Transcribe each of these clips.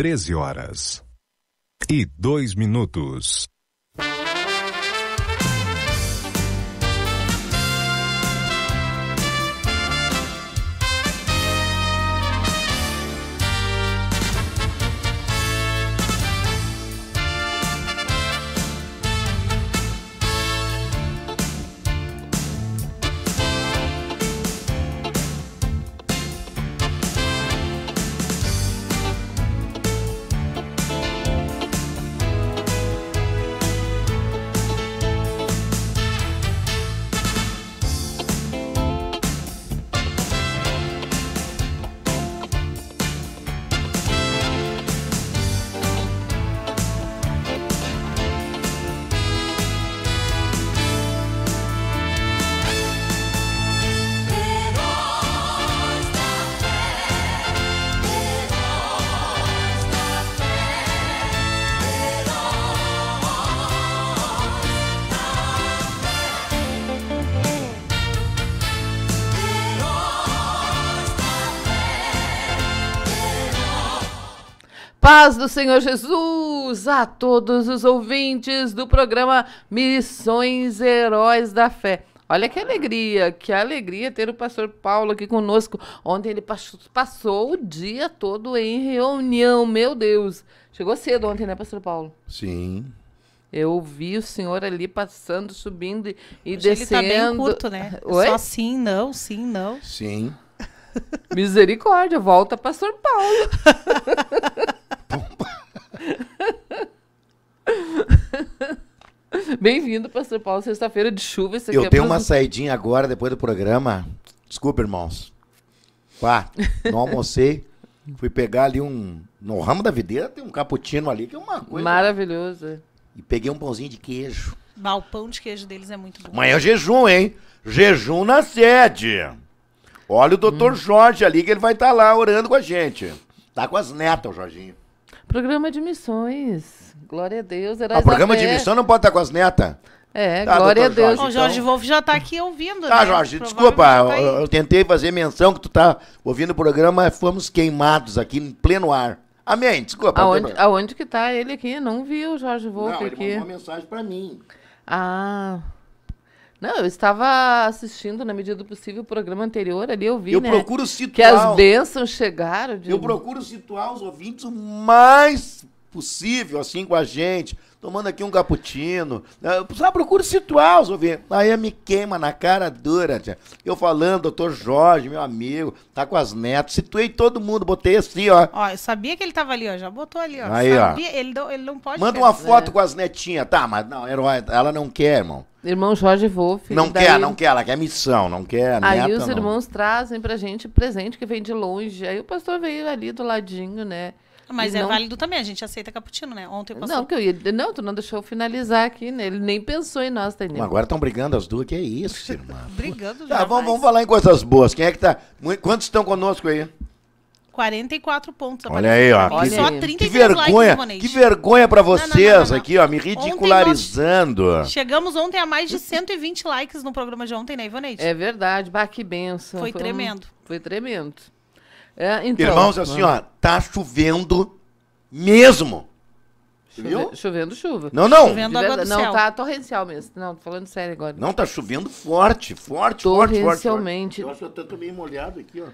13 horas e 2 minutos. Paz do Senhor Jesus a todos os ouvintes do programa Missões Heróis da Fé. Olha que alegria, que alegria ter o pastor Paulo aqui conosco. Ontem ele passou o dia todo em reunião, meu Deus. Chegou cedo ontem, né, pastor Paulo? Sim. Eu vi o senhor ali passando, subindo e Hoje descendo. Ele tá bem curto, né? Oi? Só sim, não, sim, não. Sim. Misericórdia, volta Pastor Paulo. Bem-vindo, Pastor Paulo, sexta-feira de chuva. Eu é tenho pra... uma saidinha agora, depois do programa. Desculpa, irmãos. Pá, não almocei. Fui pegar ali um. No ramo da videira tem um cappuccino ali, que é uma coisa. Maravilhoso. E peguei um pãozinho de queijo. Mas o pão de queijo deles é muito bom. Amanhã é jejum, hein? Jejum na sede. Olha o doutor hum. Jorge ali, que ele vai estar tá lá orando com a gente. Tá com as netas, o Jorginho. Programa de missões. Glória a Deus. Era ah, programa de missão não pode estar tá com as netas. É, tá, glória a Deus. Então. Jorge, o Jorge então. Wolf já está aqui ouvindo. Tá, né? Jorge, desculpa, tá eu, tentei fazer menção que tu tá ouvindo o programa, fomos queimados aqui em pleno ar. Amém, desculpa. Aonde, aonde que tá ele aqui? Não vi o Jorge Wolf não, aqui. ele mandou uma mensagem para mim. Ah... Não, eu estava assistindo, na medida do possível, o programa anterior, ali eu vi, eu né? procuro situar... Que as bênçãos chegaram. De... Eu procuro situar os ouvintes o mais possível, assim, com a gente, tomando aqui um cappuccino. Né, eu só procuro situar os ouvintes. Aí me queima na cara dura, tia. Eu falando, doutor Jorge, meu amigo, tá com as netas. Situei todo mundo, botei assim, ó. Ó, eu sabia que ele tava ali, ó. Já botou ali, ó. Aí, sabia, ó. Ele, não, ele não pode... Manda uma foto com as netinhas. Tá, mas não, herói, ela não quer, irmão. Irmão Jorge Wolf. Não daí... quer, não quer, ela quer missão, não quer Aí neta, os não. irmãos trazem pra gente presente que vem de longe. Aí o pastor veio ali do ladinho, né? Mas e é não... válido também, a gente aceita cappuccino, né? Ontem passou. Não, que eu ia... não, tu não deixou eu finalizar aqui, né? Ele nem pensou em nós, Tainá. Agora estão brigando as duas, que é isso, irmã. brigando já. Tá, vamos, vamos falar em coisas boas. Quem é que tá. Quantos estão conosco aí? 44 pontos. Olha aí, ó. Olha só aí. que vergonha, likes, Que vergonha pra vocês não, não, não, aqui, ó, me ridicularizando. Ontem chegamos ontem a mais de 120 likes no programa de ontem, né, Ivoneide? É verdade, bah, que benção. Foi, foi tremendo. Um, foi tremendo. É, então, Irmãos, é assim, ó, tá chovendo mesmo. Viu? Chovendo chuva. Não, não. Chovendo água do não, céu. tá torrencial mesmo. Não, tô falando sério agora. Não, tá chovendo forte, forte, forte, forte. Torrencialmente. Eu acho que eu tô meio molhado aqui, ó.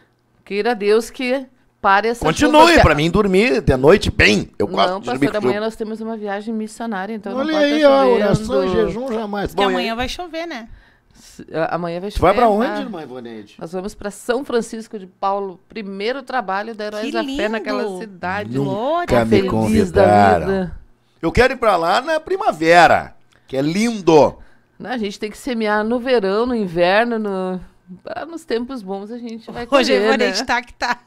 Queira Deus que essa Continue, para mim dormir de noite bem. Eu gosto não, pastor, amanhã nós temos uma viagem missionária, então Olha não aí, tá ó, oração e jejum jamais. Porque Bom, amanhã vai chover, né? Amanhã vai chover. vai pra tá? onde, irmã Ivonete? Nós vamos pra São Francisco de Paulo. Primeiro trabalho da Heróis da Fé naquela cidade. Nunca me tá Feliz convidaram. Eu quero ir pra lá na primavera, que é lindo. Não, a gente tem que semear no verão, no inverno, no... Ah, nos tempos bons a gente vai colher, Hoje a Ivonete né? tá que tá.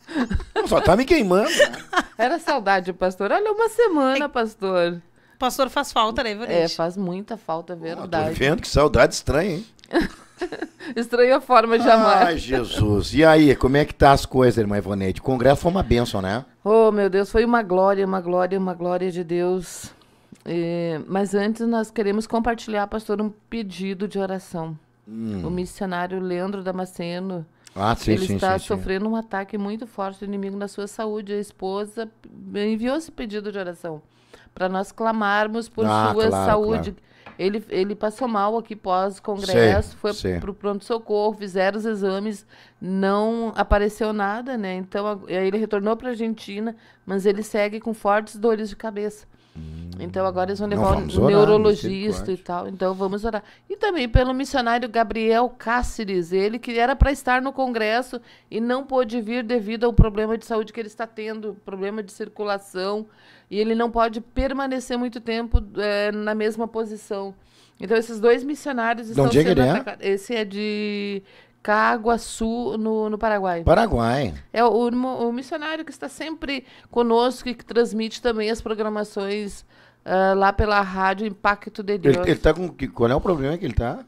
Só tá me queimando. Era saudade, pastor. Olha, uma semana, é pastor. Pastor faz falta, né, Ivanete? É, faz muita falta, é verdade. Ah, tô vendo que saudade estranha, hein? Estranha forma de amar. Ai, Jesus. E aí, como é que tá as coisas, irmã Ivonete? O congresso foi uma bênção, né? Oh, meu Deus, foi uma glória, uma glória, uma glória de Deus. É, mas antes nós queremos compartilhar, pastor, um pedido de oração. Hum. O missionário Leandro Damasceno, ah, sim, ele sim, está sim, sofrendo um ataque muito forte do inimigo na sua saúde. A esposa enviou esse pedido de oração para nós clamarmos por ah, sua claro, saúde. Claro. Ele, ele passou mal aqui pós-congresso, foi para o pronto-socorro, fizeram os exames, não apareceu nada, né? Então, aí ele retornou para a Argentina, mas ele segue com fortes dores de cabeça. Então agora eles vão levar um neurologista e tal. Então vamos orar. E também pelo missionário Gabriel Cáceres, ele que era para estar no congresso e não pôde vir devido ao problema de saúde que ele está tendo, problema de circulação, e ele não pode permanecer muito tempo é, na mesma posição. Então esses dois missionários estão Onde sendo é? Esse é de Caguaçu, no, no Paraguai. Paraguai. É o, o, missionário que está sempre conosco e que transmite também as programações uh, lá pela rádio Impacto de Deus. Ele, ele tá com. Qual é o problema que ele tá?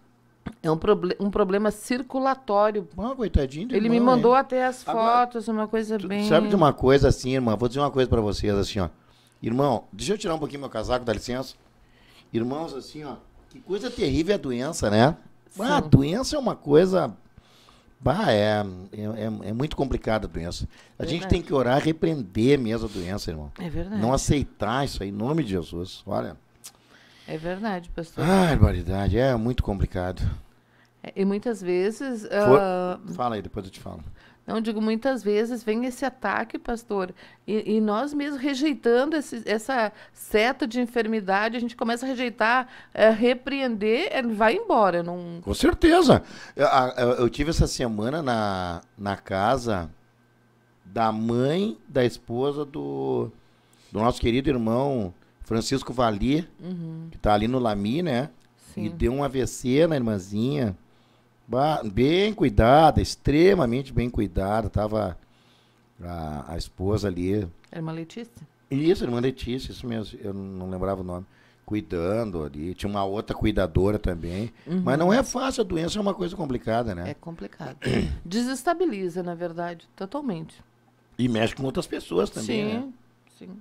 É um, proble um problema circulatório. Ah, coitadinho Ele irmão, me mandou hein? até as fotos, Agora, uma coisa bem. Sabe de uma coisa assim, irmã? Vou dizer uma coisa para vocês assim, ó. Irmão, deixa eu tirar um pouquinho meu casaco, dá licença. Irmãos, assim, ó. Que coisa terrível é a doença, né? Ah, a doença é uma coisa Bah, é, é, é, é, muito complicada a doença. A verdade. gente tem que orar, repreender mesmo a doença, irmão. É verdade. Não aceitar isso aí, em nome de Jesus. Olha. É verdade, pastor. Ah, barbaridade, é muito complicado. É, e muitas vezes. Uh... Fala aí, depois eu te falo. Não digo muitas vezes vem esse ataque, pastor, e, e nós mesmo rejeitando esse, essa seta de enfermidade, a gente começa a rejeitar, é, repreender, é, vai embora. Não... Com certeza. Eu, eu, tive essa semana na, na casa da mãe da esposa do, do nosso querido irmão Francisco Vali, uhum. que está ali no Lami, né? Sim. E deu um AVC na irmãzinha. Bem cuidada, extremamente bem cuidada. Tava a, a esposa ali. Irmã Letícia? Isso, irmã Letícia, isso mesmo. Eu não lembrava o nome. Cuidando ali. Tinha uma outra cuidadora também. Uhum. Mas não é fácil, a doença é uma coisa complicada, né? É complicado. Desestabiliza, na verdade, totalmente. E mexe com outras pessoas também, sim, né? Sim, sim.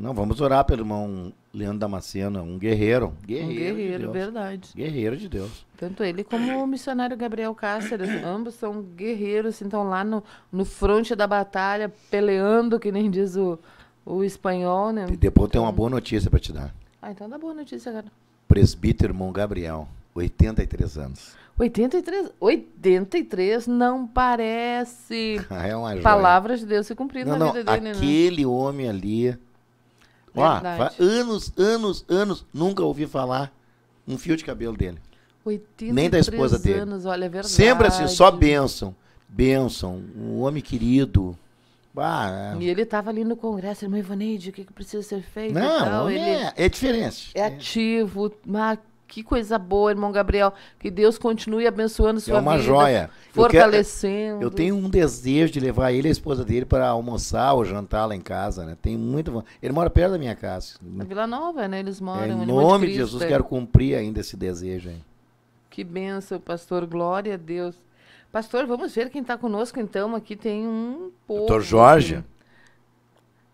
Não, vamos orar pelo irmão Leandro Damasceno, um guerreiro. Guerreiro, um guerreiro de verdade. Guerreiro de Deus. Tanto ele como o missionário Gabriel Cáceres, ambos são guerreiros, então lá no, no fronte da batalha, peleando, que nem diz o, o espanhol, né? E depois então... tem uma boa notícia para te dar. Ah, então dá boa notícia, cara. Presbítero irmão Gabriel, 83 anos. 83, 83 não parece. é uma joia. Palavras de Deus se cumprindo não, na não, vida dele, né? Aquele né? homem ali Ó, anos, anos, anos, nunca ouvi falar um fio de cabelo dele. 83 Nem da esposa anos, dele. Olha, é verdade. Sempre assim, só bênção. Bênção, um homem querido. é... E ele estava ali no congresso, irmão Ivoneide, o que, que precisa ser feito? Não, tal. Ele é, é diferente. É ativo, que coisa boa, irmão Gabriel. Que Deus continue abençoando sua vida. É uma vida, joia. fortalecendo. Eu, eu, tenho um desejo de levar ele e a esposa dele para almoçar ou jantar lá em casa, né? Tem muito. Ele mora perto da minha casa. Na Vila Nova, né? Eles moram. É, em nome de, de Jesus, é. quero cumprir ainda esse desejo hein? Que benção, pastor. Glória a Deus. Pastor, vamos ver quem está conosco então. Aqui tem um povo. Doutor Jorge. Aqui.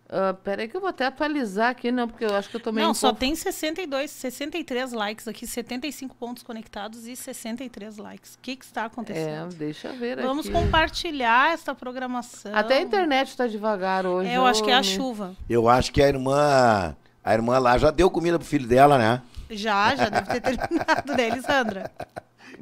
Uh, peraí que eu vou até atualizar aqui, não, porque eu acho que eu tomei Não, um só conf... tem 62, 63 likes aqui, 75 pontos conectados e 63 likes. O que, que está acontecendo? É, deixa ver Vamos aqui. compartilhar esta programação. Até a internet está devagar hoje. É, eu acho que é a chuva. Eu acho que a irmã, a irmã lá já deu comida pro filho dela, né? Já, já deve ter terminado, né, Elisandra?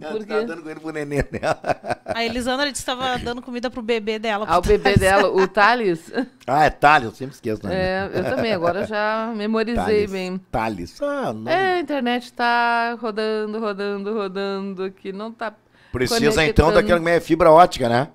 Porque... Ela dando comida pro neném dela. A Elisandra disse que estava dando comida pro bebê dela. ah, o Thales. bebê dela, o Thales. Ah, é Thales, eu sempre esqueço. Né? É, eu também, agora já memorizei Thales. bem. Thales. Ah, não. É, a internet tá rodando, rodando, rodando aqui, não tá Precisa então daquela fibra ótica, né?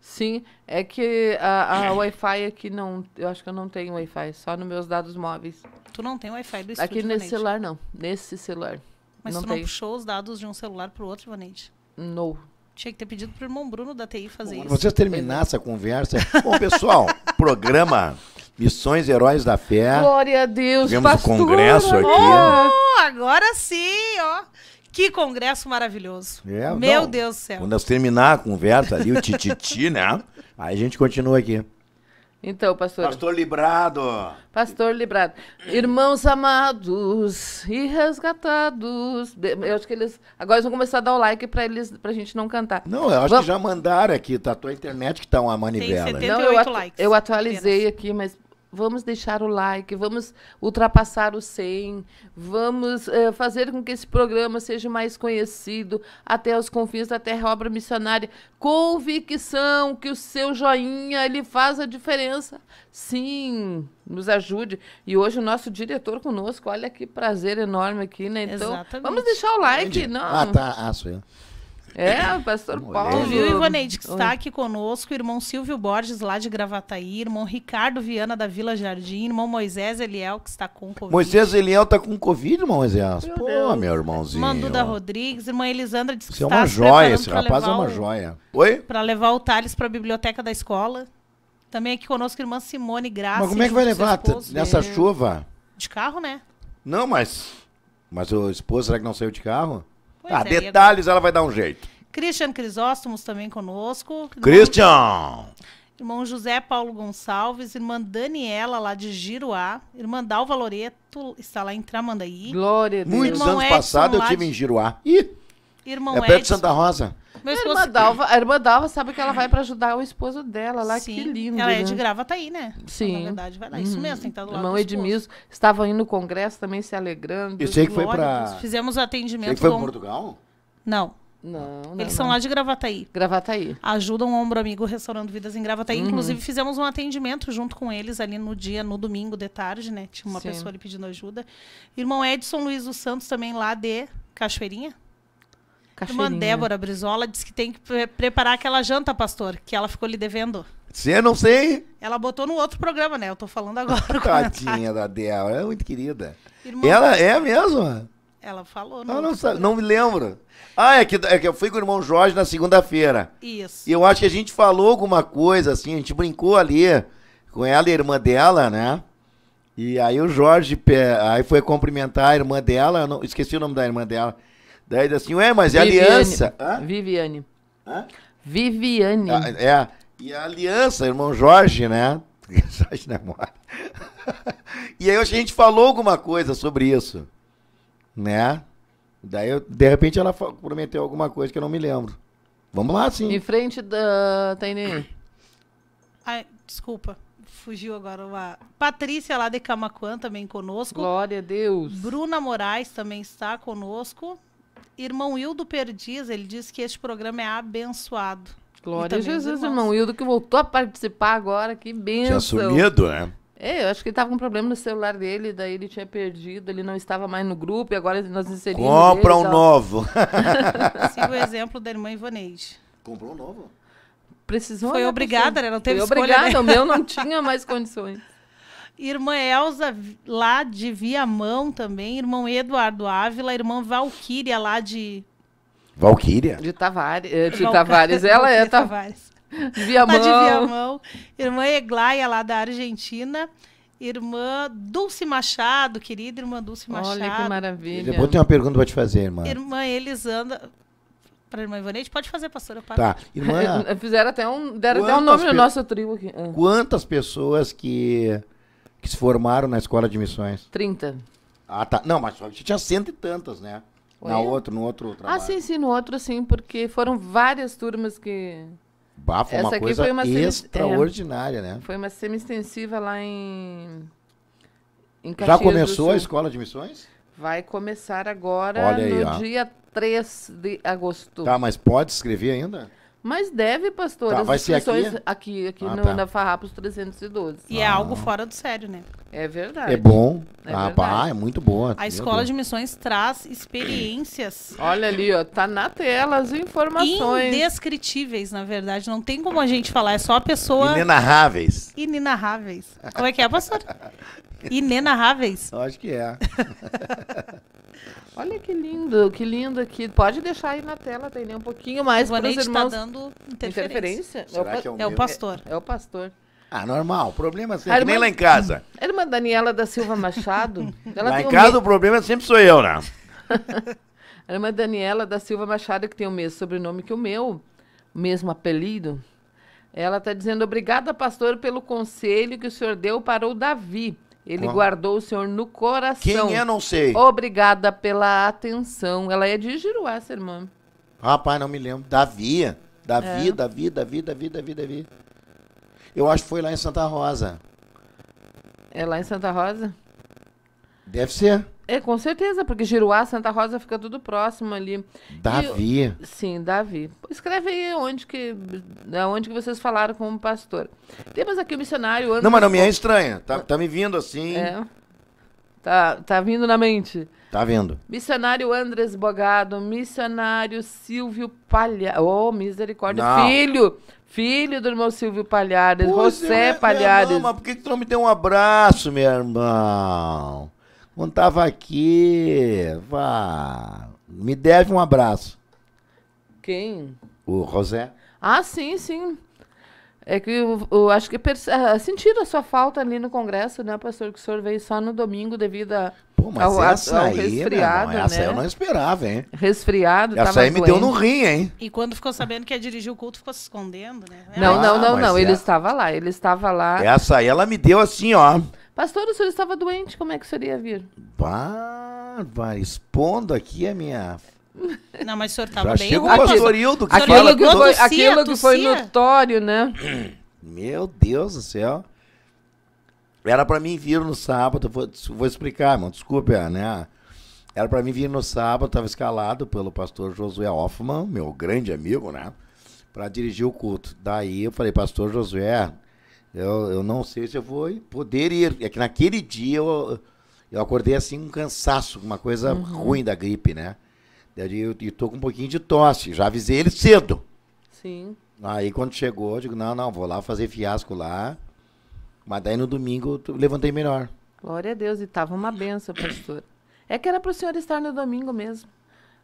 Sim, é que a, a Wi-Fi aqui não. Eu acho que eu não tenho Wi-Fi, só nos meus dados móveis. Tu não tem Wi-Fi do Aqui nesse celular, não. Nesse celular. Mas não tu não puxou os dados de um celular pro outro, Vanete? Não. Tinha que ter pedido pro irmão Bruno da TI fazer Bom, isso. Vocês terminar essa conversa. Bom, pessoal, programa Missões Heróis da Fé. Glória a Deus, Tivemos pastor. o congresso aqui. Oh, agora sim, ó. Que congresso maravilhoso. É, Meu não, Deus do céu. Quando nós terminar a conversa ali, o tititi, né? Aí a gente continua aqui. Então, pastor. Pastor Librado. Pastor Librado. Irmãos amados e resgatados. Eu acho que eles. Agora eles vão começar a dar o like para eles, pra gente não cantar. Não, eu acho Vamos... que já mandaram aqui. Tá a tua internet que tá uma manivela. Tem 78 não, eu atu... likes. Eu atualizei apenas. aqui, mas vamos deixar o like, vamos ultrapassar o 100, vamos eh, fazer com que esse programa seja mais conhecido até os confins da Terra Obra Missionária. Convicção que o seu joinha ele faz a diferença. Sim, nos ajude. E hoje o nosso diretor conosco, olha que prazer enorme aqui, né? Então, Exatamente. vamos deixar o like, não? Ah, tá, ah, sou eu. É, pastor Paulo. Viu, Ivaneide, que está aqui conosco, irmão Silvio Borges, lá de Gravataí, irmão Ricardo Viana, da Vila Jardim, irmão Moisés Eliel, que está com Covid. Moisés Eliel está com Covid, irmão Moisés. Pô, Deus. meu irmãozinho. Irmã Duda Rodrigues, irmã Elisandra de. que Isso é uma joia, esse rapaz é uma joia. Oi? Para levar o Thales para a biblioteca da escola. Também aqui conosco, irmã Simone Graça. Mas como é que vai levar nessa é. chuva? De carro, né? Não, mas. Mas o esposo, será que não saiu de carro? Pois ah, é, detalhes ela vai dar um jeito. Christian Crisóstomos também conosco. Christian! Irmão José Paulo Gonçalves, irmã Daniela, lá de Giruá, irmã Dalva Loreto, está lá em Tramandaí. Glória a Deus. Muitos irmão anos passados eu tive de... em Giruá. Ih! Irmão é perto de Santa Rosa. Meu a, irmã Dalva, a irmã Dalva sabe que ela vai para ajudar o esposo dela lá, Sim. que lindo. Ela é de né? grava tá aí, né? Sim. na verdade, vai lá. Isso uhum. mesmo, tem que estar do lado Irmão Edmilson estava indo no congresso também se alegrando. Eu sei que foi para Fizemos atendimento. Sei foi para Portugal? Não. Não, não, Eles são não. lá de Gravataí. Gravataí. Ajudam o Ombro Amigo Restaurando Vidas em Gravataí. Uhum. Inclusive, fizemos um atendimento junto com eles ali no dia, no domingo de tarde, né? Tinha uma Sim. pessoa ali pedindo ajuda. Irmão Edson Luiz dos Santos também lá de Cachoeirinha. Cacheirinha. Irmã né? Débora Brizola disse que tem que pre preparar aquela janta, pastor, que ela ficou lhe devendo. Se não sei. Ela botou no outro programa, né? Eu tô falando agora. Tadinha da Débora, é muito querida. Irmã ela é mesmo? Ela falou, não. Ah, não, sabe, não me lembro. Ah, é que, é que eu fui com o irmão Jorge na segunda-feira. Isso. E eu acho que a gente falou alguma coisa, assim, a gente brincou ali com ela e a irmã dela, né? E aí o Jorge aí foi cumprimentar a irmã dela, não, esqueci o nome da irmã dela. Daí assim, ué, mas é Viviane. aliança. Hã? Viviane. Hã? Viviane. Ah, é. E a aliança, irmão Jorge, né? Jorge namora. e aí a gente falou alguma coisa sobre isso. Né? Daí, eu, de repente, ela prometeu alguma coisa que eu não me lembro. Vamos lá, sim. Em frente da Tainê. Ai, desculpa. Fugiu agora lá. Patrícia lá de Camacuã também conosco. Glória a Deus. Bruna Moraes também está conosco. Irmão Hildo Perdiz, ele diz que este programa é abençoado. Glória a Jesus, irmão Hildo, que voltou a participar agora, que benção. Tinha sumido, é? É, eu acho que ele tava com um problema no celular dele, daí ele tinha perdido, ele não estava mais no grupo e agora nós inserimos. Compra ele, um novo. Siga o exemplo da irmã Ivoneide. Comprou um novo? Precisou. Foi né, obrigada, né? Não teve Foi escolha. Obrigada, né? o meu não tinha mais condições irmã Elza, lá de Viamão também, irmão Eduardo Ávila, irmã Valquíria, lá de... Valquíria? De Tavares, eh, de Tavares, ela é tá Tavares. Viamão. Lá de Viamão, irmã Eglaia, lá da Argentina, irmã Dulce Machado, querida irmã Dulce Machado. Olha que maravilha. Depois tenho uma pergunta para te fazer, irmã. Irmã Elisandra, para a irmã Ivanete, pode fazer, pastora. Para. Tá. Irmã. Fizeram até um. Deram até um nome pe... no nosso trio aqui. Ah. Quantas pessoas que que se formaram na escola de missões? 30. Ah, tá. Não, mas só tinha cento e tantas, né? Oi? Na outra, no outro ah, trabalho. Ah, sim, sim, no outro, sim, porque foram várias turmas que. Bafo, foi Essa uma coisa foi uma extraordinária, é, né? Foi uma semi-extensiva lá em. em Já começou a escola de missões? Vai começar agora aí, no ó. dia 3 de agosto. Tá, mas pode escrever ainda? Mas deve, pastor. Tá, as vai ser aqui? aqui, aqui ah, no, tá. na Farrapos 312. E é ah. é algo fora do sério, né? É verdade. É bom. É ah, pá, é muito boa. A escola de missões traz experiências. Olha ali, ó, tá na tela as informações. Indescritíveis, na verdade. Não tem como a gente falar, é só a pessoa. Inenarráveis. Inenarráveis. Como é que é, pastor? Inenarráveis. Eu acho que é. Olha que lindo, que lindo aqui. Pode deixar aí na tela, tem um pouquinho mais para os irmãos. Tá fazendo interferência. interferência? Será é, o, que é, o, é o pastor. É, é, o pastor. Ah, normal. O problema é sempre. nem lá em casa. É a irmã Daniela da Silva Machado. lá em casa um... o problema sempre sou eu, né? a irmã é Daniela da Silva Machado, que tem o mesmo sobrenome que o meu, mesmo apelido. Ela está dizendo: Obrigada, pastor, pelo conselho que o senhor deu para o Davi. Ele guardou o senhor no coração. Quem é, não sei. Obrigada pela atenção. Ela é de Giruá, essa irmã. Rapaz, não me lembro. Davi. Da é. vida, vida, vida, vida, vida, vida. Eu acho que foi lá em Santa Rosa. É lá em Santa Rosa? Deve ser. É, com certeza, porque Giruá, Santa Rosa fica tudo próximo ali. Davi. E, sim, Davi. Escreve aí onde que, né, onde que vocês falaram com o pastor. Temos aqui o missionário. Anderson. Não, mas não me é estranha. Tá, tá me vindo assim. É. Tá, tá vindo na mente. Tá vendo. Missionário Andres Bogado, missionário Silvio Palhares. Oh, misericórdia. Não. Filho! Filho do irmão Silvio Palhares, José é, Palhares. mas por que, que tu não me deu um abraço, meu irmão? Quando tava aqui, vá. Me deve um abraço. Quem? O José. Ah, sim, sim. É que eu, eu acho que ah, sentiram a sua falta ali no Congresso, né, pastor? Que o senhor veio só no domingo devido a. Pô, mas ao, essa ao, ao aí, resfriado, irmão, essa né? eu não esperava, hein? Resfriado, Essa aí me deu no rim, hein? E quando ficou sabendo que ia dirigir o culto, ficou se escondendo, né? Não, ah, não, não, não. É... Ele estava lá, ele estava lá. Essa aí ela me deu assim, ó. Pastor, o senhor estava doente, como é que o senhor ia vir? Bah, expondo aqui a minha não, mas o senhor tava bem. Chega o pastor que aquilo, fala que foi, tossia, aquilo que foi notório, né? Meu Deus do céu. Era para mim vir no sábado, vou, vou explicar, irmão, desculpa né? Era para mim vir no sábado, estava escalado pelo pastor Josué Hoffman, meu grande amigo, né? Para dirigir o culto. Daí eu falei, pastor Josué, eu, eu não sei se eu vou poder ir. É que naquele dia eu, eu acordei assim, um cansaço, uma coisa uhum. ruim da gripe, né? Eu estou com um pouquinho de tosse, já avisei ele cedo. Sim. Aí quando chegou, eu digo, não, não, vou lá fazer fiasco lá. Mas daí no domingo eu levantei melhor. Glória a Deus, e estava uma benção, pastor. É que era para o senhor estar no domingo mesmo.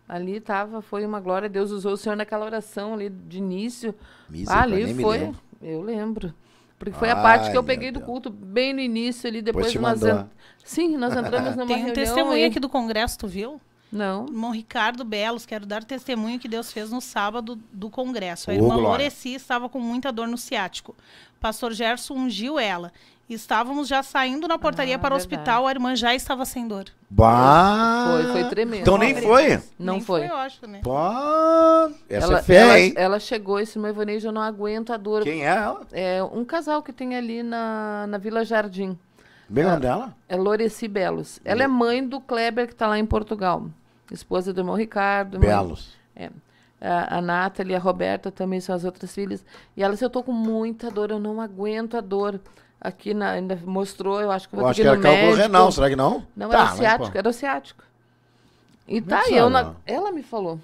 Ali estava, foi uma glória. Deus usou o senhor naquela oração ali de início. Misa, ah, ali foi. Lembro. Eu lembro. Porque foi a parte que eu peguei do culto bem no início ali, depois nós. Sim, nós entramos numa Tem reunião. Tem um testemunho aqui do Congresso, tu viu? Não. Irmão Ricardo Belos, quero dar testemunho que Deus fez no sábado do congresso. A irmã Moreci estava com muita dor no ciático. pastor Gerson ungiu ela. Estávamos já saindo na portaria ah, para o hospital, a irmã já estava sem dor. Bah! Foi, foi tremendo. Então nem foi? Não nem foi. foi eu acho, né? Bah! Essa ela, é fé, ela, hein? Ela chegou esse disse, meu Ivanejo, eu não aguento a dor. Quem é ela? É um casal que tem ali na, na Vila Jardim. Bem o dela? É Loreci Belos. Ela é mãe do Kleber, que está lá em Portugal esposa do irmão Ricardo. Belos. Irmão, é, a, a Nathalie, a Roberta também são as outras filhas. E elas, eu tô com muita dor, eu não aguento a dor. Aqui na, ainda mostrou, eu acho que vou eu ter que ir no médico. Acho que era cálculo renal, será que não? Não, tá, era ciático, mas, era ciático. E é tá, aí, eu ela me falou.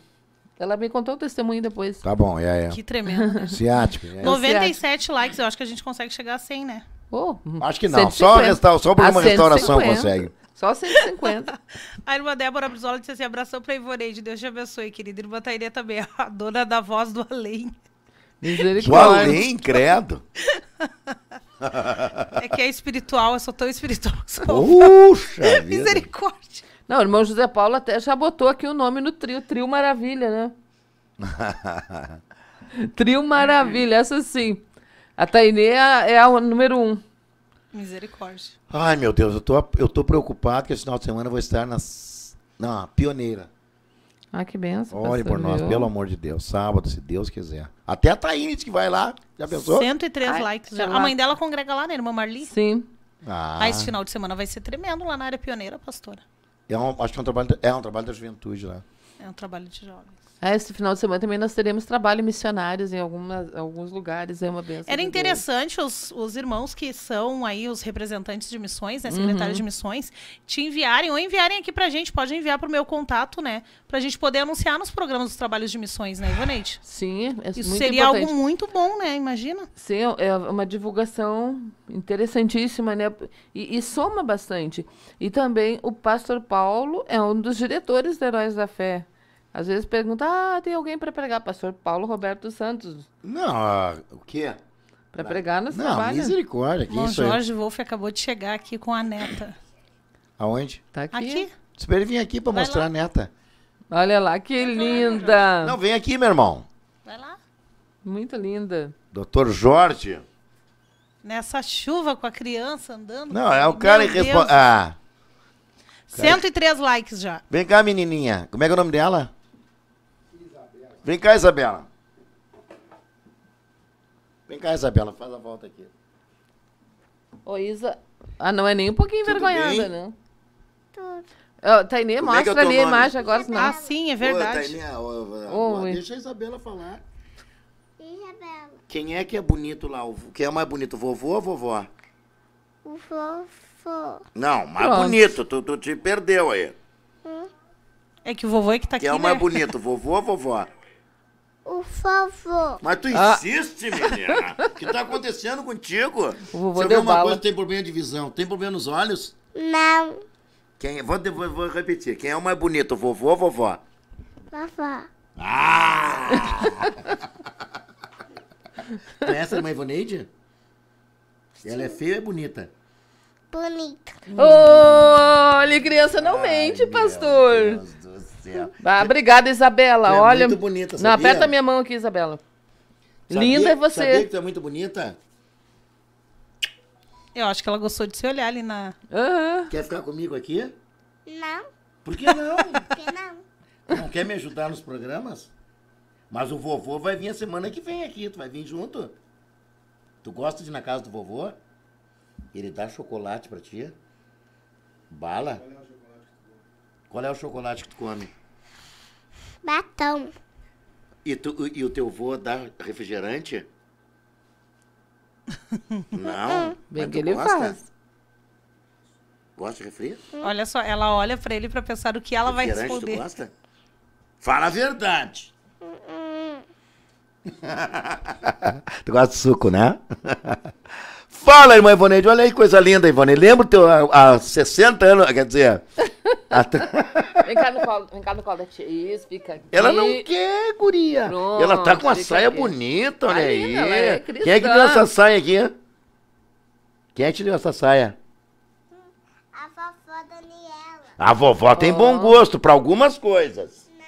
Ela me contou o testemunho depois. Tá bom, é, é. Que tremendo. Ciático. 97 é. likes, eu acho que a gente consegue chegar a 100, né? Oh, acho que hum. não. 150. Só, resta só o programa ah, Restauração consegue. Só 150. a irmã Débora Brizola disse assim: abração pra Ivoneide, Deus te abençoe, querida. Irmã Tainé também, a dona da voz do além. Do além, credo. é que é espiritual, eu sou tão espiritual que sou. Puxa! Misericórdia! Não, o irmão José Paulo até já botou aqui o nome no trio, Trio Maravilha, né? trio Maravilha, essa sim. A Tainê é a, é a número um. Misericórdia. Ai, meu Deus, eu tô, eu tô preocupado que esse final de semana eu vou estar nas, na Pioneira. Ah, que benção. Olhe por nós, viu? pelo amor de Deus. Sábado, se Deus quiser. Até a Thaís que vai lá. Já pensou? 103 Ai, likes. Já. A mãe dela congrega lá, né, irmã Marli? Sim. Ah. ah, esse final de semana vai ser tremendo lá na área pioneira, pastora. É um, acho que é um trabalho, é um trabalho da juventude lá. É um trabalho de jovens. Ah, esse final de semana também nós teremos trabalho missionários em algumas, alguns lugares, é uma benção. Era interessante os, os irmãos que são aí os representantes de missões, né, uhum. secretários uhum. de missões, te enviarem ou enviarem aqui pra gente, pode enviar pro meu contato, né, pra gente poder anunciar nos programas dos trabalhos de missões, né, Ivanete? Sim, é Isso seria importante. algo muito bom, né, imagina? Sim, é, é uma divulgação interessantíssima, né, e, e soma bastante. E também o pastor Paulo é um dos diretores da Heróis da Fé, às vezes pergunta, ah, tem alguém para pregar? Pastor Paulo Roberto Santos. Não, o quê? Para pregar nós Não, trabalha. misericórdia. Que Bom, isso Jorge Wolff acabou de chegar aqui com a neta. Aonde? Tá aqui. Aqui. Espera ele vir aqui para mostrar lá. a neta. Olha lá, que Vai linda. Lá, Não, vem aqui, meu irmão. Vai lá. Muito linda. Doutor Jorge. Nessa chuva com a criança andando. Não, é o cara responde. Ah. 103 likes já. Vem cá, menininha. Como é que é o nome dela? Vem cá, Isabela. Vem cá, Isabela, faz a volta aqui. Oi, Isa. Ah, não é nem um pouquinho Tudo envergonhada, bem? né? Tudo. Oh, Tainê, Como é mostra é ali a imagem agora. Isabela. Ah, sim, é verdade. Ô, Tainê, deixa a Isabela falar. Isabela. Quem é que é bonito lá? Quem é mais bonito, vovô ou vovó? O vovô. Não, mais Pronto. bonito. Tu, tu te perdeu aí. Hum. É que o vovô é que tá Quem aqui, Quem é o mais né? bonito, vovô ou vovó? Por favor. Mas tu ah. insiste, ah. menina? O que tá acontecendo contigo? O Você uma bala. coisa, tem problema de visão. Tem problema nos olhos? Não. Quem, é? vou, vou, vou repetir. Quem é o mais bonito, vovô ou vovó? Vovó. Ah! Conhece é a mãe Ivoneide? Ela é feia ou é bonita? Bonita. Olha, criança não Ai, mente, pastor. Deus céu. Ah, obrigada, Isabela. É Olha, muito bonita, sabia? Não, aperta minha mão aqui, Isabela. Sabia, Linda é você. Sabia que tu é muito bonita? Eu acho que ela gostou de se olhar ali na... Uhum. Quer ficar comigo aqui? Não. Por que não? Por que não? Não quer me ajudar nos programas? Mas o vovô vai vir a semana que vem aqui. Tu vai vir junto? Tu gosta de ir na casa do vovô? Ele dá chocolate pra ti? Bala? Qual é o chocolate que tu come? Batom. E, tu, e o teu vô dá refrigerante? Não. Hum. Bem que ele gosta? faz. Gosta de refri? Olha só, ela olha pra ele pra pensar o que ela vai responder. Tu gosta? Fala a verdade. Hum, hum. tu gosta de suco, né? Fala, irmã Ivoneide. Olha aí, coisa linda, Ivoneide. Lembro teu há 60 anos, quer dizer. vem, cá no colo, vem cá no colo da tia. Isso, fica aqui. Ela não quer, guria. Pronto, ela tá com uma saia aqui. bonita, olha tá aí. É Quem é que deu essa saia aqui? Quem é que te deu essa saia? A vovó Daniela. A vovó tem bom gosto para algumas coisas. Não.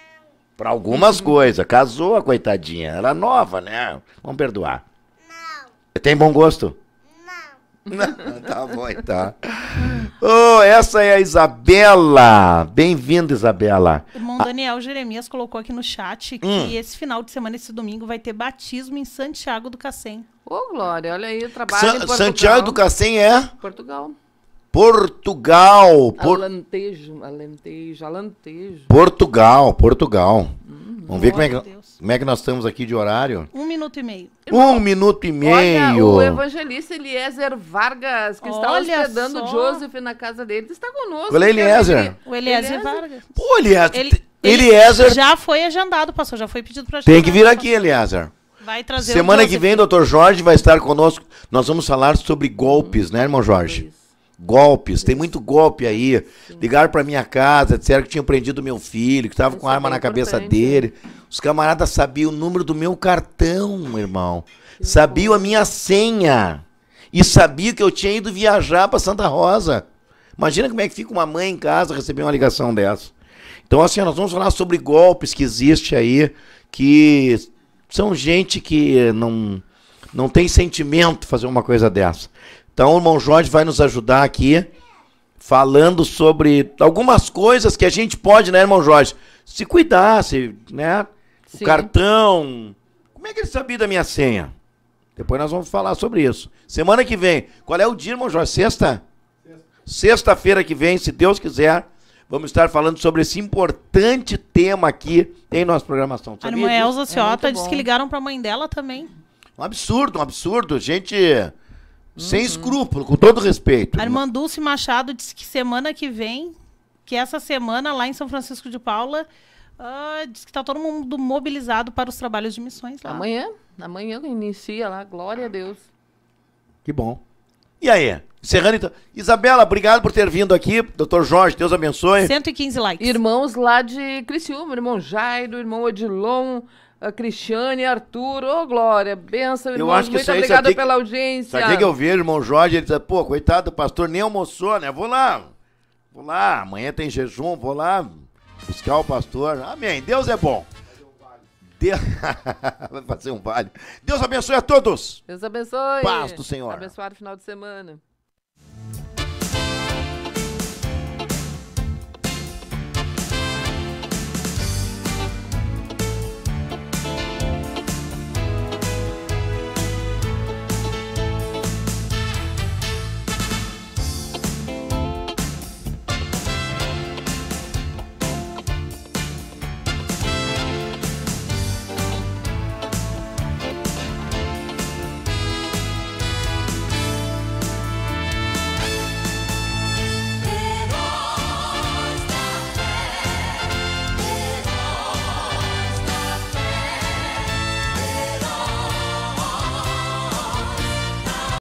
Pra algumas uhum. coisas. Casou a coitadinha. Ela é nova, né? Vamos perdoar. Não. Tem bom gosto? tá bom, tá. Oh, essa é a Isabela. Bem-vinda, Isabela. irmão ah. Daniel Jeremias colocou aqui no chat que hum. esse final de semana, esse domingo, vai ter batismo em Santiago do Cacém. Ô, oh, Glória, olha aí o trabalho. Santiago do Cacém é? Portugal. Portugal. Por... Alentejo, Alentejo, Alentejo. Portugal, Portugal. Vamos ver como é, que, como é, que, nós estamos aqui de horário. Um minuto e meio. Irmão, um minuto e meio. Olha, o evangelista Eliezer Vargas, que olha está hospedando só. Joseph na casa dele, está conosco. Olha, Eliezer. O Eliezer, Eliezer Vargas. Pô, Eliezer. Ele, Eliezer. Já foi agendado, pastor, já foi pedido para Tem que vir aqui, Eliezer. Vai trazer Semana que vem, doutor Jorge vai estar conosco. Nós vamos falar sobre golpes, né, irmão Jorge? Isso golpes, tem muito golpe aí. Ligaram para minha casa, disseram que tinham prendido meu filho, que estava com é arma na cabeça dele. Os camaradas sabiam o número do meu cartão, irmão. sabiam a minha senha. E sabiam que eu tinha ido viajar para Santa Rosa. Imagina como é que fica uma mãe em casa receber uma ligação dessa. Então, assim, nós vamos falar sobre golpes que existe aí, que são gente que não, não tem sentimento fazer uma coisa dessa. Então o irmão Jorge vai nos ajudar aqui, falando sobre algumas coisas que a gente pode, né, irmão Jorge? Se cuidar, se, né? Sim. O cartão. Como é que ele sabia da minha senha? Depois nós vamos falar sobre isso. Semana que vem. Qual é o dia, irmão Jorge? Sexta? Sexta-feira que vem, se Deus quiser, vamos estar falando sobre esse importante tema aqui em nossa programação. Sabia a irmã Elza Ciota é disse que ligaram para a mãe dela também. Um absurdo, um absurdo. Gente sem uhum. escrúpulo, com todo respeito. Dulce Machado disse que semana que vem, que essa semana lá em São Francisco de Paula, uh, diz que está todo mundo mobilizado para os trabalhos de missões lá. Amanhã, amanhã inicia lá, glória a Deus. Que bom. E aí? Encerrando então. Isabela, obrigado por ter vindo aqui. Doutor Jorge, Deus abençoe. 115 likes. Irmãos lá de Criciúma, irmão Jairo, irmão Odilon, a Cristiane, Arthur, ô oh, Glória, benção, irmão. eu acho que muito obrigada que... pela audiência. Sabe o que eu vejo, irmão Jorge? Ele diz, pô, coitado do pastor, nem almoçou, né? Vou lá, vou lá, amanhã tem jejum, vou lá buscar o pastor. Amém, Deus é bom. Deus... Vai fazer um vale. Deus abençoe a todos. Deus abençoe. Paz do Senhor. Abençoado o final de semana.